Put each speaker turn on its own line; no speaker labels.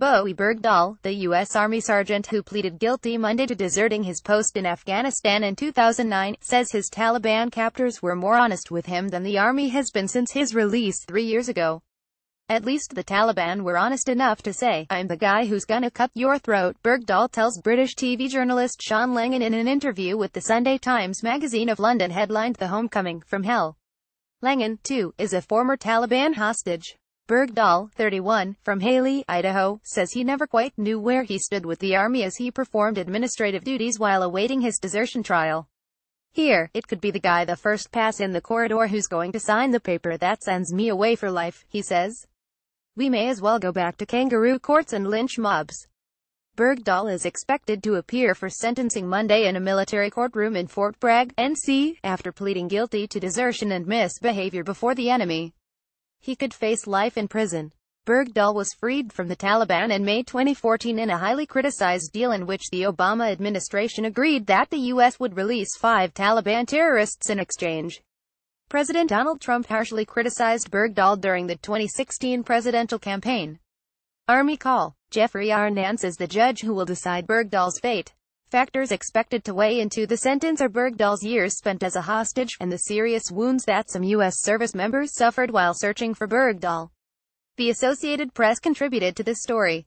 Bowie Bergdahl, the U.S. Army sergeant who pleaded guilty Monday to deserting his post in Afghanistan in 2009, says his Taliban captors were more honest with him than the army has been since his release three years ago. At least the Taliban were honest enough to say, I'm the guy who's gonna cut your throat, Bergdahl tells British TV journalist Sean Langan in an interview with the Sunday Times magazine of London headlined The Homecoming, From Hell. Langan, too, is a former Taliban hostage. Bergdahl, 31, from Haley, Idaho, says he never quite knew where he stood with the Army as he performed administrative duties while awaiting his desertion trial. Here, it could be the guy the first pass in the corridor who's going to sign the paper that sends me away for life, he says. We may as well go back to kangaroo courts and lynch mobs. Bergdahl is expected to appear for sentencing Monday in a military courtroom in Fort Bragg, NC, after pleading guilty to desertion and misbehavior before the enemy. He could face life in prison. Bergdahl was freed from the Taliban in May 2014 in a highly criticized deal in which the Obama administration agreed that the U.S. would release five Taliban terrorists in exchange. President Donald Trump harshly criticized Bergdahl during the 2016 presidential campaign. Army Call Jeffrey R. Nance is the judge who will decide Bergdahl's fate. Factors expected to weigh into the sentence are Bergdahl's years spent as a hostage, and the serious wounds that some U.S. service members suffered while searching for Bergdahl. The Associated Press contributed to this story.